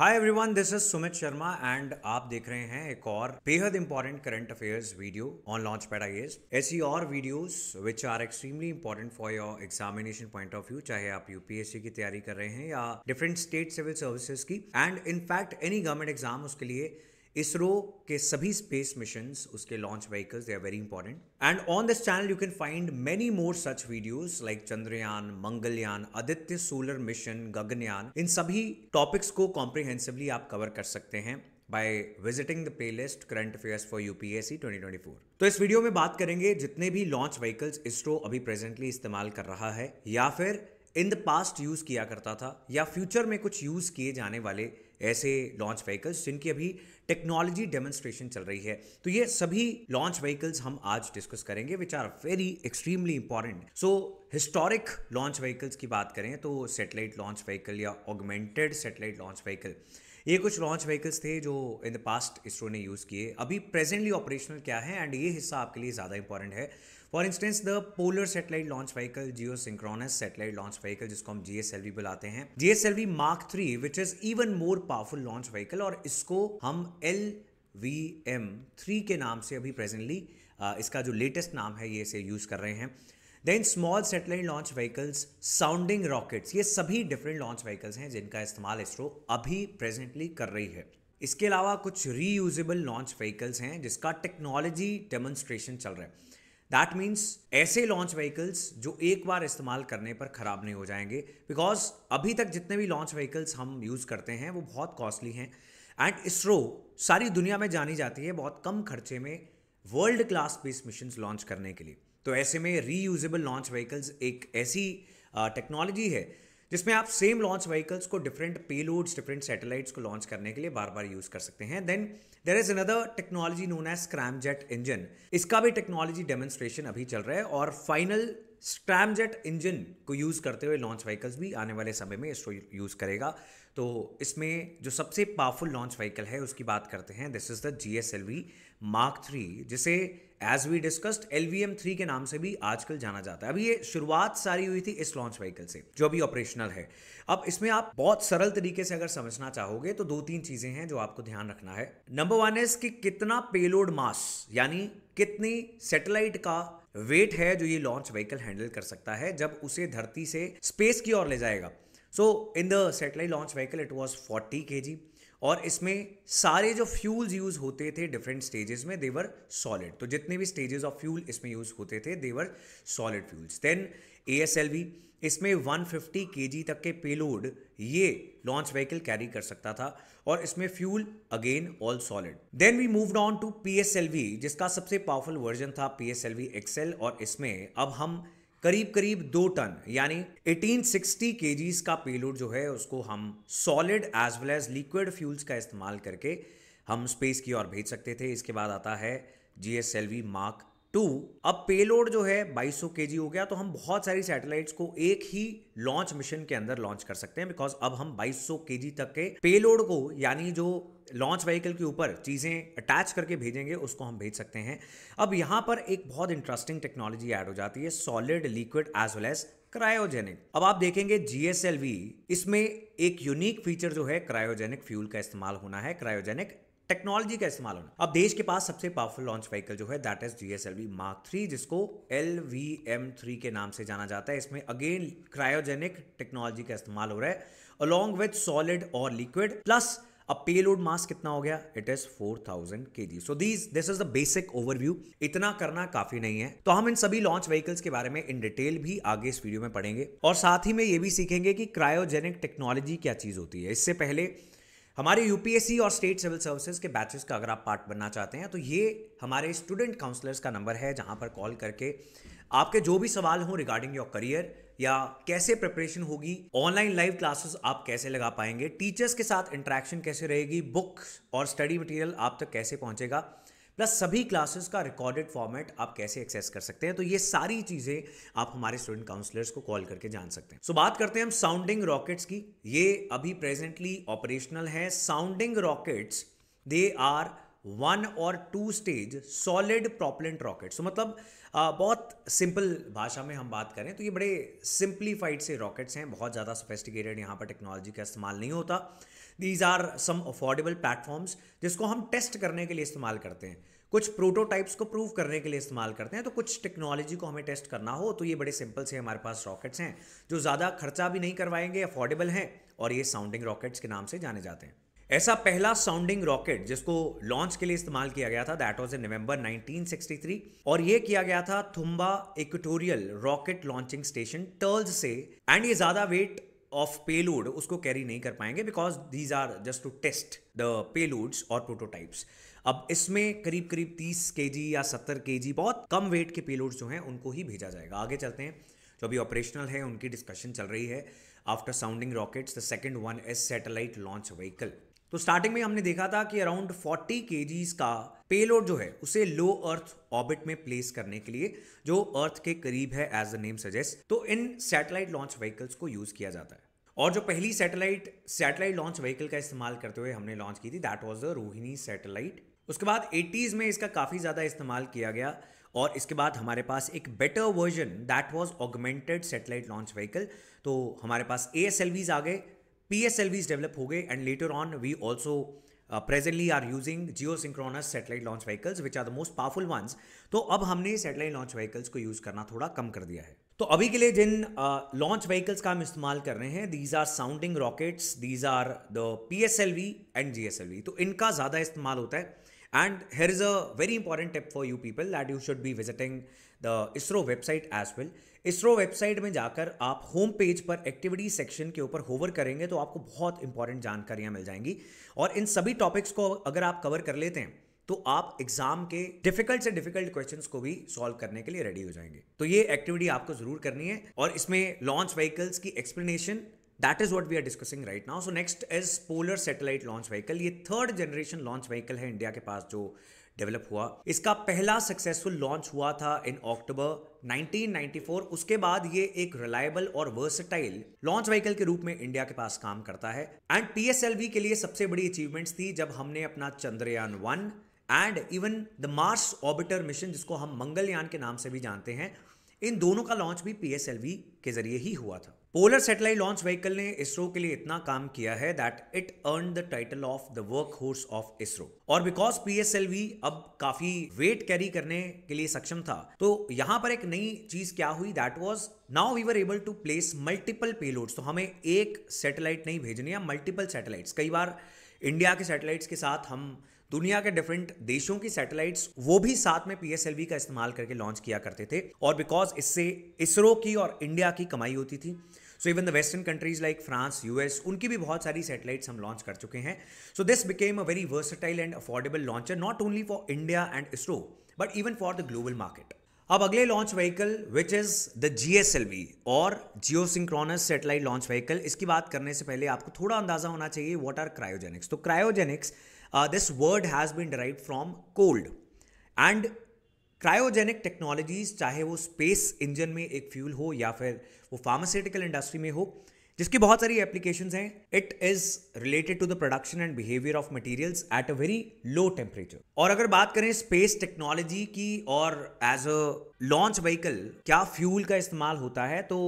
hi everyone this is Sumit Sharma and आप देख रहे हैं एक और बेहद important current affairs video on launch pad I ऐसी और videos which are extremely important for your examination point of view चाहे आप यूपीएससी की तैयारी कर रहे हैं या डिफरेंट स्टेट सिविल सर्विसेज की and in fact any government exam उसके लिए इसरो के सभी स्पेस मिशन उसके launch vehicles they are very important and on this channel you can find many more such videos like Chandrayaan Mangalyaan Aditya solar mission Gaganyaan इन सभी topics को comprehensively आप कवर कर सकते हैं by visiting the playlist current affairs for UPSC 2024 तो इस video में बात करेंगे जितने भी लॉन्च व्हीकल्स इसरो अभी प्रेजेंटली इस्तेमाल कर रहा है या फिर इन द पास्ट यूज किया करता था या फ्यूचर में कुछ यूज किए जाने वाले ऐसे लॉन्च व्हीकल्स जिनकी अभी टेक्नोलॉजी डेमोन्स्ट्रेशन चल रही है तो ये सभी लॉन्च व्हीकल्स हम आज डिस्कस करेंगे which are very extremely important so historic launch vehicles की बात करें तो सेटेलाइट लॉन्च व्हीकल या ऑगमेंटेड सेटेलाइट लॉन्च व्हीकल ये कुछ लॉन्च व्हीकल्स थे जो इन द पास्ट इसरो ने यूज़ किए अभी प्रेजेंटली ऑपरेशनल क्या है एंड ये हिस्सा आपके लिए ज़्यादा इंपॉर्टेंट है for instance the polar satellite launch vehicle geosynchronous satellite launch vehicle जिसको हम जीएसएलवी बुलाते हैं GSLV mark three which is even more powerful launch vehicle और इसको हम एल वी एम थ्री के नाम से अभी प्रेजेंटली इसका जो लेटेस्ट नाम है ये इसे यूज़ कर रहे हैं then small satellite launch vehicles sounding rockets ये सभी डिफरेंट लॉन्च व्हीकल्स हैं जिनका इस्तेमाल इसरो अभी प्रेजेंटली कर रही है इसके अलावा कुछ रीयूजेबल लॉन्च व्हीकल्स हैं जिसका टेक्नोलॉजी डेमोन्स्ट्रेशन चल रहा है दैट मीन्स ऐसे लॉन्च व्हीकल्स जो एक बार इस्तेमाल करने पर ख़राब नहीं हो जाएंगे बिकॉज अभी तक जितने भी लॉन्च व्हीकल्स हम यूज़ करते हैं वो बहुत कॉस्टली हैं एंड इसरो सारी दुनिया में जानी जाती है बहुत कम खर्चे में world class space mission launch करने के लिए तो ऐसे में रीयूजेबल लॉन्च व्हीकल्स एक ऐसी टेक्नोलॉजी है जिसमें आप सेम लॉन्च व्हीकल्स को डिफरेंट पेलोड्स डिफरेंट सैटेलाइट्स को लॉन्च करने के लिए बार बार यूज कर सकते हैं then there is another technology known as scramjet engine इसका भी टेक्नोलॉजी डेमोन्स्ट्रेशन अभी चल रहा है और फाइनल जेट इंजन को यूज करते हुए लॉन्च व्हीकल्स भी आने वाले समय में इसको यूज करेगा तो इसमें जो सबसे पावरफुल लॉन्च व्हीकल है उसकी बात करते हैं this is the G S L V mark three जिसे as we discussed L V M three के नाम से भी आजकल जाना जाता है अभी ये शुरुआत सारी हुई थी इस लॉन्च व्हीकल से जो अभी ऑपरेशनल है अब इसमें आप बहुत सरल तरीके से अगर समझना चाहोगे तो दो तीन चीज़ें हैं जो आपको ध्यान रखना है नंबर वन इज कि कितना पेलोड मास यानी कितनी सेटेलाइट का वेट है जो ये लॉन्च व्हीकल हैंडल कर सकता है जब उसे धरती से स्पेस की ओर ले जाएगा so in the satellite launch vehicle it was forty K G और इसमें सारे जो फ्यूल्स यूज़ होते थे डिफरेंट स्टेजेस में देवर सॉलिड तो जितने भी स्टेजेस ऑफ फ्यूल इसमें यूज़ होते थे they were solid fuels then A S L V इसमें वन फिफ्टी के जी तक के पेलोड ये लॉन्च व्हीकल कैरी कर सकता था और इसमें fuel again all solid then we move on to P S L V जिसका सबसे पावरफुल वर्जन था P S L V XL और इसमें अब हम करीब करीब दो टन यानी 1860 केजीस का पेलोड जो है उसको हम solid as well as liquid fuels का इस्तेमाल करके हम स्पेस की ओर भेज सकते थे इसके बाद आता है G S L V mark two अब पेलोड जो है 2200 केजी हो गया तो हम बहुत सारी सैटेलाइट्स को एक ही लॉन्च मिशन के अंदर लॉन्च कर सकते हैं बिकॉज अब हम 2200 केजी तक के पेलोड को यानी जो लॉन्च व्हीकल के ऊपर चीज़ें अटैच करके भेजेंगे उसको हम भेज सकते हैं अब यहाँ पर एक बहुत इंटरेस्टिंग टेक्नोलॉजी ऐड हो जाती है solid liquid as well as cryogenic अब आप देखेंगे जीएसएलवी इसमें एक यूनिक फीचर जो है क्रायोजेनिक फ्यूल का इस्तेमाल होना है क्रायोजेनिक टेक्नोलॉजी का इस्तेमाल होना अब देश के पास सबसे पावरफुल लॉन्च व्हीकल जो है that is GSLV mark three जिसको एल वी एम थ्री के नाम से जाना जाता है इसमें अगेन क्रायोजेनिक टेक्नोलॉजी का इस्तेमाल हो रहा है अलॉन्ग विद सॉलिड और लिक्विड प्लस अब पे लोड मास कितना हो गया it is 4000 thousand K G so these this is the basic overview इतना करना काफी नहीं है तो हम इन सभी लॉन्च व्हीकल्स के बारे में इन डिटेल भी आगे इस वीडियो में पढ़ेंगे और साथ ही में ये भी सीखेंगे कि क्रायोजेनिक टेक्नोलॉजी क्या चीज होती है इससे पहले हमारे यूपीएससी और स्टेट सिविल सर्विसेज के बैचेस का अगर आप पार्ट बनना चाहते हैं तो ये हमारे स्टूडेंट काउंसलर्स का नंबर है जहां पर कॉल करके आपके जो भी सवाल हों रिगार्डिंग योर करियर या कैसे प्रिपरेशन होगी ऑनलाइन लाइव क्लासेस आप कैसे लगा पाएंगे टीचर्स के साथ इंटरेक्शन कैसे रहेगी बुक्स और स्टडी मटेरियल आप तक कैसे पहुंचेगा प्लस सभी क्लासेस का रिकॉर्डेड फॉर्मेट आप कैसे एक्सेस कर सकते हैं तो ये सारी चीज़ें आप हमारे स्टूडेंट काउंसलर्स को कॉल करके जान सकते हैं सो so, बात करते हैं हम साउंडिंग रॉकेट्स की ये अभी प्रेजेंटली ऑपरेशनल है sounding rockets they are one और two stage solid propellant rocket मतलब आ, बहुत सिंपल भाषा में हम बात करें तो ये बड़े सिंप्लीफाइड से रॉकेट्स हैं बहुत ज़्यादा सोफेस्टिकेटेड यहाँ पर टेक्नोलॉजी का इस्तेमाल नहीं होता these are some affordable platforms जिसको हम टेस्ट करने के लिए इस्तेमाल करते हैं कुछ प्रोटोटाइप्स को प्रूव करने के लिए इस्तेमाल करते हैं तो कुछ टेक्नोलॉजी को हमें टेस्ट करना हो तो ये बड़े सिंपल से हमारे पास रॉकेट्स हैं जो ज़्यादा खर्चा भी नहीं करवाएंगे अफोर्डेबल हैं और ये साउंडिंग रॉकेट्स के नाम से जाने जाते हैं ऐसा पहला साउंडिंग रॉकेट जिसको लॉन्च के लिए इस्तेमाल किया गया था दैट वॉज इन नवंबर 1963 और ये किया गया था Thumba equatorial rocket launching station TERLS से एंड ये ज्यादा वेट ऑफ पेलोड उसको कैरी नहीं कर पाएंगे because these are just to test the payloads और प्रोटोटाइप्स अब इसमें करीब करीब 30 के या 70 के बहुत कम वेट के पेलोड्स जो हैं उनको ही भेजा जाएगा आगे चलते हैं जो अभी ऑपरेशनल है उनकी डिस्कशन चल रही है after sounding rockets the second one as satellite launch vehicle तो स्टार्टिंग में हमने देखा था कि अराउंड 40 के का पेलोड जो है उसे लो अर्थ ऑर्बिट में प्लेस करने के लिए जो अर्थ के करीब है एज द नेम सजेस्ट तो इन सैटेलाइट लॉन्च व्हीकल्स को यूज किया जाता है और जो पहली सैटेलाइट सैटेलाइट लॉन्च व्हीकल का इस्तेमाल करते हुए हमने लॉन्च की थी that was the Rohini satellite उसके बाद एटीज में इसका काफ़ी ज़्यादा इस्तेमाल किया गया और इसके बाद हमारे पास एक better version that was augmented satellite launch vehicle तो हमारे पास ए आ गए P S L Vs develop हो गए and later on we also presently are using geosynchronous satellite launch vehicles which are the most powerful ones तो अब हमने सेटेलाइट लॉन्च व्हीकल्स को यूज करना थोड़ा कम कर दिया है तो अभी के लिए जिन लॉन्च uh, व्हीकल्स का हम इस्तेमाल कर रहे हैं these are sounding rockets these are the P S L V and G S L V तो इनका ज़्यादा इस्तेमाल होता है and here is a very important tip for you people that you should be visiting the ISRO website as well ISRO website में जाकर आप home page पर एक्टिविटी सेक्शन के ऊपर होवर करेंगे तो आपको बहुत इंपॉर्टेंट जानकारियां मिल जाएंगी और इन सभी टॉपिक्स को अगर आप कवर कर लेते हैं तो आप एग्जाम के डिफिकल्ट से डिफिकल्ट क्वेश्चंस को भी सॉल्व करने के लिए रेडी हो जाएंगे तो ये एक्टिविटी आपको जरूर करनी है और इसमें लॉन्च व्हीकल्स की explanation that is what we are discussing right now so next is polar satellite launch vehicle ये थर्ड जनरेशन लॉन्च व्हीकल है इंडिया के पास जो डेवलप हुआ इसका पहला सक्सेसफुल लॉन्च हुआ था इन अक्टूबर 1994 उसके बाद ये एक रिलायबल और वर्सटाइल लॉन्च व्हीकल के रूप में इंडिया के पास काम करता है एंड पीएसएलवी के लिए सबसे बड़ी अचीवमेंट्स थी जब हमने अपना Chandrayaan one and even the mars orbiter mission जिसको हम मंगलयान के नाम से भी जानते हैं इन दोनों का लॉन्च भी पीएसएलवी के जरिए ही हुआ था पोलर सैटेलाइट लॉन्च व्हीकल ने इसरो के लिए इतना काम किया है that it earn the title of the work horse of ISRO और बिकॉज पीएसएलवी अब काफी वेट कैरी करने के लिए सक्षम था तो यहां पर एक नई चीज क्या हुई that was now we were able to place multiple payloads तो हमें एक सैटेलाइट नहीं भेजनी या मल्टीपल सैटेलाइट्स कई बार इंडिया के सैटेलाइट्स के साथ हम दुनिया के डिफरेंट देशों की सैटेलाइट्स वो भी साथ में पीएसएलवी का इस्तेमाल करके लॉन्च किया करते थे और बिकॉज इससे इसरो की और इंडिया की कमाई होती थी so even the western countries like France US उनकी भी बहुत सारी सैटेलाइट्स हम लॉन्च कर चुके हैं so this became a very versatile and affordable launcher not only for India and ISRO but even for the global market अब अगले launch vehicle which is the GSLV और geosynchronous satellite launch vehicle इसकी बात करने से पहले आपको थोड़ा अंदाजा होना चाहिए व्हाट आर क्रायोजेनिक्स तो cryogenics this word has been derived derived cold and cryogenic technologies चाहे वो स्पेस इंजन में एक फ्यूल हो या फिर वो फार्मास्यूटिकल इंडस्ट्री में हो जिसकी बहुत सारी एप्लीकेशन हैं it is related to the production and behaviour of materials at a very low temperature और अगर बात करें स्पेस टेक्नोलॉजी की और एज अ लॉन्च व्हीकल क्या फ्यूल का इस्तेमाल होता है तो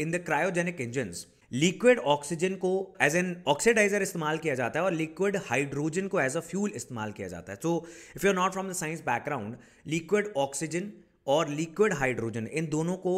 in the cryogenic engines liquid oxygen को एज एन ऑक्सीडाइजर इस्तेमाल किया जाता है और लिक्विड हाइड्रोजन को एज अ फ्यूल इस्तेमाल किया जाता है so if you are not from the science background liquid oxygen और लिक्विड हाइड्रोजन इन दोनों को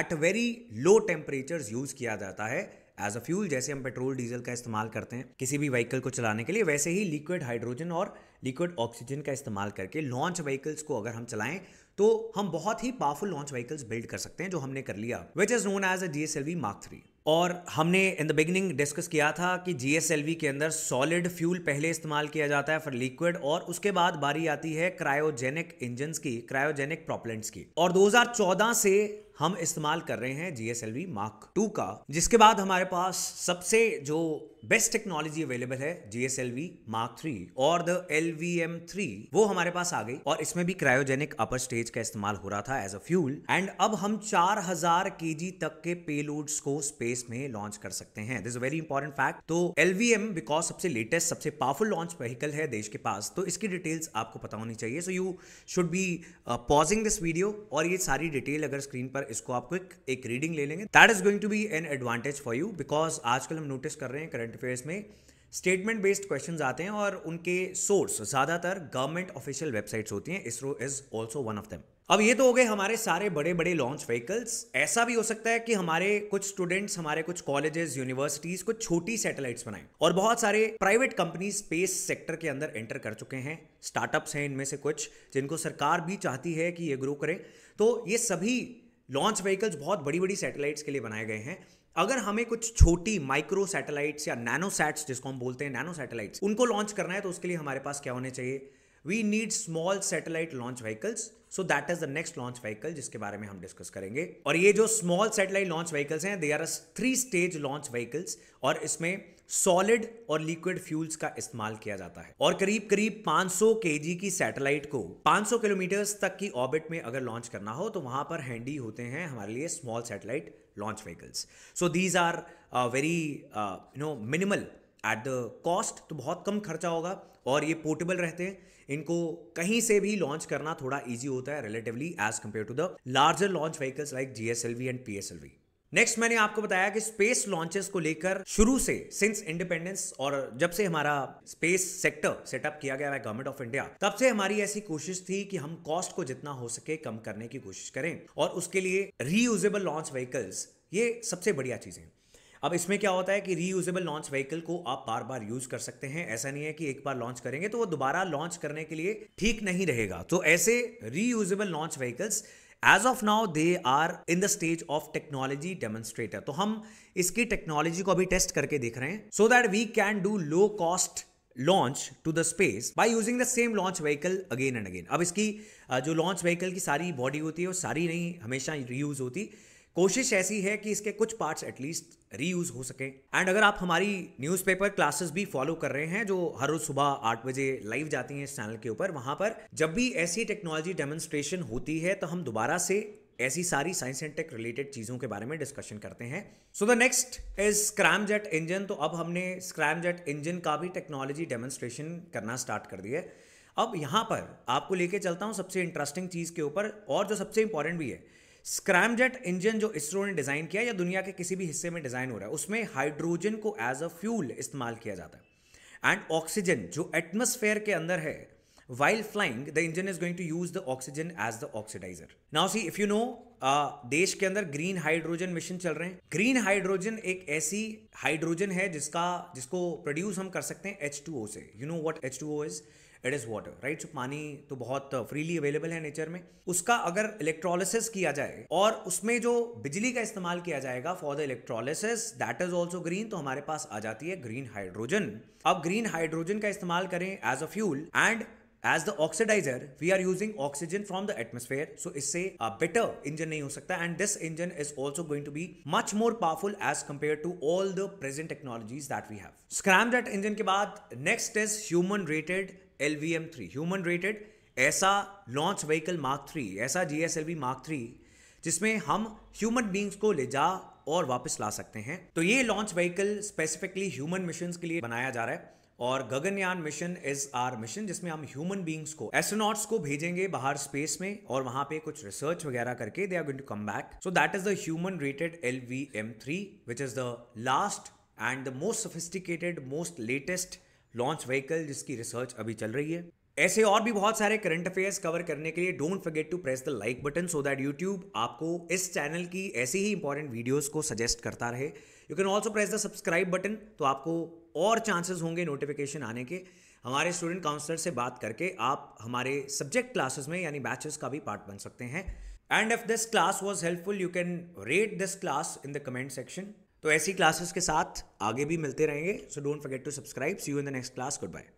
at very low temperature use किया जाता है एज अ फ्यूल जैसे हम पेट्रोल डीजल का इस्तेमाल करते हैं किसी भी व्हीकल को चलाने के लिए वैसे ही लिक्विड हाइड्रोजन और लिक्विड ऑक्सीजन का इस्तेमाल करके लॉन्च व्हीकल्स को अगर हम चलाएं तो हम बहुत ही पावरफुल लॉन्च व्हीकल्स बिल्ड कर सकते हैं जो हमने कर लिया which is known as a G S L V mark three और हमने इन द बिगिनिंग डिस्कस किया था कि जी के अंदर सॉलिड फ्यूल पहले इस्तेमाल किया जाता है फिर लिक्विड और उसके बाद बारी आती है क्रायोजेनिक इंजन की क्रायोजेनिक प्रॉपलेंट्स की और 2014 से हम इस्तेमाल कर रहे हैं जीएसएल वी मार्क टू का जिसके बाद हमारे पास सबसे जो बेस्ट टेक्नोलॉजी अवेलेबल है जीएसएल मार्क थ्री और the L V M three वो हमारे पास आ गई और इसमें भी क्रायोजेनिक अपर स्टेज का इस्तेमाल हो रहा था एज अ फ्यूल एंड अब हम चार हजार के जी तक के पेलोड्स को स्पेस में लॉन्च कर सकते हैं दिस वेरी इंपॉर्टेंट फैक्ट तो एल वी एम बिकॉज सबसे लेटेस्ट सबसे पावरफुल लॉन्च व्हीकल है देश के पास तो इसकी डिटेल्स आपको पता होनी चाहिए so you should be pausing this video और ये सारी डिटेल अगर स्क्रीन पर इसको आप क्विक एक रीडिंग ले लेंगे that is going to be an advantage for you because आजकल हम नोटिस कर रहे हैं करंट अफेयर्स में स्टेटमेंट बेस्ड क्वेश्चन आते हैं और उनके सोर्स ज़्यादातर गवर्नमेंट ऑफिशियल वेबसाइट्स होती हैं ISRO is also one of them अब ये तो हो गए हमारे सारे बड़े बड़े लॉन्च व्हीकल्स ऐसा भी हो सकता है कि हमारे कुछ स्टूडेंट्स हमारे कुछ कॉलेजेस यूनिवर्सिटीज कुछ छोटी सैटेलाइट्स बनाए और बहुत सारे प्राइवेट कंपनी स्पेस सेक्टर के अंदर एंटर कर चुके हैं स्टार्टअप्स हैं इनमें से कुछ जिनको सरकार भी चाहती है कि ये ग्रो करें तो ये सभी लॉन्च व्हीकल्स बहुत बड़ी बड़ी सैटेलाइट्स के लिए बनाए गए हैं अगर हमें कुछ छोटी माइक्रो सैटेलाइट्स या नैनो सैट्स जिसको हम बोलते हैं नैनो सैटेलाइट्स उनको लॉन्च करना है तो उसके लिए हमारे पास क्या होने चाहिए we need small satellite launch vehicles so that is the next launch vehicle जिसके बारे में हम डिस्कस करेंगे और ये जो स्मॉल सैटेलाइट लॉन्च व्हीकल्स हैं they are three stage launch vehicles और इसमें सॉलिड और लिक्विड फ्यूल्स का इस्तेमाल किया जाता है और करीब करीब 500 केजी की सैटेलाइट को 500 किलोमीटर तक की ऑर्बिट में अगर लॉन्च करना हो तो वहां पर हैंडी होते हैं हमारे लिए small satellite launch vehicles so these are very you know minimal at the cost तो बहुत कम खर्चा होगा और ये पोर्टेबल रहते हैं इनको कहीं से भी लॉन्च करना थोड़ा ईजी होता है relatively as compare to the larger launch vehicles like GSLV and PSLV next मैंने आपको बताया कि स्पेस लॉन्चेस को लेकर शुरू से सिंस इंडिपेंडेंस और जब से हमारा स्पेस सेक्टर सेटअप किया गया है गवर्नमेंट ऑफ इंडिया तब से हमारी ऐसी कोशिश थी कि हम कॉस्ट को जितना हो सके कम करने की कोशिश करें और उसके लिए रीयूजेबल लॉन्च व्हीकल्स ये सबसे बढ़िया चीज है अब इसमें क्या होता है कि रीयूजेबल लॉन्च व्हीकल को आप बार बार यूज कर सकते हैं ऐसा नहीं है कि एक बार लॉन्च करेंगे तो वो दोबारा लॉन्च करने के लिए ठीक नहीं रहेगा तो ऐसे reusable launch vehicles as of now they are in the stage of technology demonstrator तो हम इसकी टेक्नोलॉजी को अभी टेस्ट करके देख रहे हैं so that we can do low cost launch to the space by using the same launch vehicle again and again अब इसकी जो लॉन्च व्हीकल की सारी बॉडी होती है वो सारी नहीं हमेशा रीयूज होती कोशिश ऐसी है कि इसके कुछ पार्ट्स एटलीस्ट रीयूज हो सके एंड अगर आप हमारी न्यूज़पेपर क्लासेस भी फॉलो कर रहे हैं जो हर रोज सुबह आठ बजे लाइव जाती हैं इस चैनल के ऊपर वहां पर जब भी ऐसी टेक्नोलॉजी डेमोन्स्ट्रेशन होती है तो हम दोबारा से ऐसी सारी साइंस एंड टेक रिलेटेड चीज़ों के बारे में डिस्कशन करते हैं so the next is scramjet engine तो अब हमने स्क्रैम जेट इंजन का भी टेक्नोलॉजी डेमोन्स्ट्रेशन करना स्टार्ट कर दिया है अब यहां पर आपको लेके चलता हूं सबसे इंटरेस्टिंग चीज़ के ऊपर और जो सबसे इंपॉर्टेंट भी है स्क्रैमजेट इंजन जो इसरो ने डिज़ाइन किया या दुनिया के किसी भी हिस्से में डिज़ाइन हो रहा है उसमें हाइड्रोजन को एज अ फ्यूल इस्तेमाल किया जाता है एंड ऑक्सीजन जो एटमोस्फेयर के अंदर है while flying the engine is going to use the oxygen as the oxidizer now see if you know देश के अंदर ग्रीन हाइड्रोजन मिशन चल रहे हैं ग्रीन हाइड्रोजन एक ऐसी हाइड्रोजन है जिसका जिसको प्रोड्यूस हम कर सकते हैं एच टू ओ से you know two O is it is water right so पानी तो बहुत फ्रीली अवेलेबल है नेचर में उसका अगर इलेक्ट्रोलिसिस किया जाए और उसमें जो बिजली का इस्तेमाल किया जाएगा for the electrolysis that is also green तो हमारे पास आ जाती है ग्रीन हाइड्रोजन अब ग्रीन हाइड्रोजन का इस्तेमाल करें as a fuel and as the oxidizer we are using oxygen from the atmosphere so इससे बेटर uh, इंजन नहीं हो सकता and this engine is also going to be much more powerful as compare to all the present technologies that we have scram engine के बाद next is human rated L V M three human rated ऐसा launch vehicle mark three ऐसा G S L V mark three जिसमें हम human beings को ले जा और वापस ला सकते हैं तो ये launch vehicle specifically human mission के लिए बनाया जा रहा है और Gaganyaan mission is our mission जिसमें हम ह्यूमन बींग्स को एस्ट्रोनॉट्स को भेजेंगे बाहर स्पेस में और वहां पे कुछ रिसर्च वगैरह करके they are going to come back so that is the human rated L V M three which is the last and the most sophisticated most latest launch vehicle जिसकी रिसर्च अभी चल रही है ऐसे और भी बहुत सारे करंट अफेयर्स कवर करने के लिए don't forget to press the like button so that YouTube आपको इस चैनल की ऐसी ही इंपॉर्टेंट वीडियोस को सजेस्ट करता रहे you can also press the subscribe button तो आपको और चांसेस होंगे नोटिफिकेशन आने के हमारे स्टूडेंट काउंसलर से बात करके आप हमारे सब्जेक्ट क्लासेस में यानी बैचेस का भी पार्ट बन सकते हैं and if this class was helpful you can rate this class in the comment section तो ऐसी क्लासेस के साथ आगे भी मिलते रहेंगे so don't forget to subscribe see you in the next class good bye